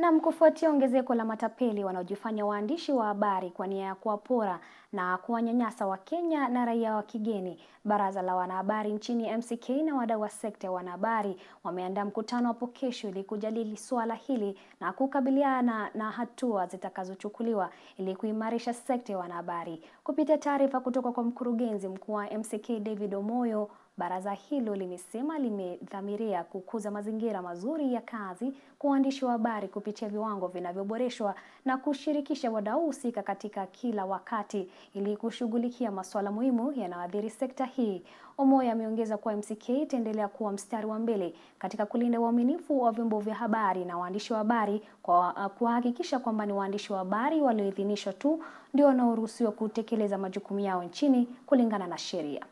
Na kufuatia ongezeko la matapeli wanaojifanya waandishi wa habari kwa nia ya kuwapora na kuwanyanyasa Wakenya na raia wa kigeni, baraza la wanahabari nchini MCK na wadau wa sekta ya wanahabari wameandaa mkutano hapo kesho ili kujadili suala hili na kukabiliana na hatua zitakazochukuliwa ili kuimarisha sekta ya wanahabari. Kupitia taarifa kutoka kwa mkurugenzi mkuu wa MCK David Omoyo, Baraza hilo limesema limedhamiria kukuza mazingira mazuri ya kazi kwa waandishi wa habari kupitia viwango vinavyoboreshwa na kushirikisha wadau husika katika kila wakati ili kushughulikia masuala muhimu yanayoathiri sekta hii. Omoya ameongeza kuwa MCK itaendelea kuwa mstari wa mbele katika kulinda uaminifu wa vyombo vya habari na waandishi wa habari kwa uh, kuhakikisha kwamba ni waandishi wa habari walioidhinishwa tu ndio wanaoruhusiwa kutekeleza majukumu yao nchini kulingana na sheria.